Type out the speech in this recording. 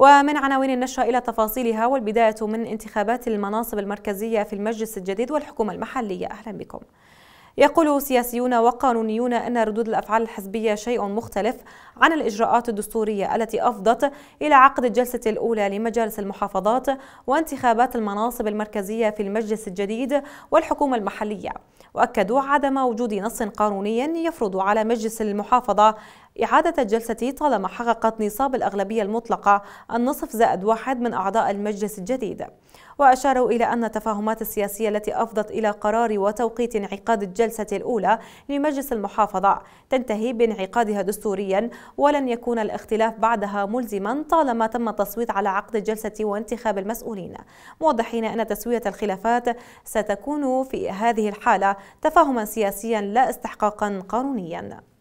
ومن عناوين النشرة إلى تفاصيلها والبداية من انتخابات المناصب المركزية في المجلس الجديد والحكومة المحلية أهلا بكم يقول سياسيون وقانونيون أن ردود الأفعال الحزبية شيء مختلف عن الإجراءات الدستورية التي أفضت إلى عقد الجلسة الأولى لمجالس المحافظات وانتخابات المناصب المركزية في المجلس الجديد والحكومة المحلية وأكدوا عدم وجود نص قانوني يفرض على مجلس المحافظة إعادة الجلسة طالما حققت نصاب الأغلبية المطلقة النصف زائد واحد من أعضاء المجلس الجديد وأشاروا إلى أن التفاهمات السياسية التي أفضت إلى قرار وتوقيت انعقاد الجلسة الأولى لمجلس المحافظة تنتهي بانعقادها دستوريا ولن يكون الاختلاف بعدها ملزما طالما تم التصويت على عقد الجلسة وانتخاب المسؤولين موضحين أن تسوية الخلافات ستكون في هذه الحالة تفاهما سياسيا لا استحقاقا قانونيا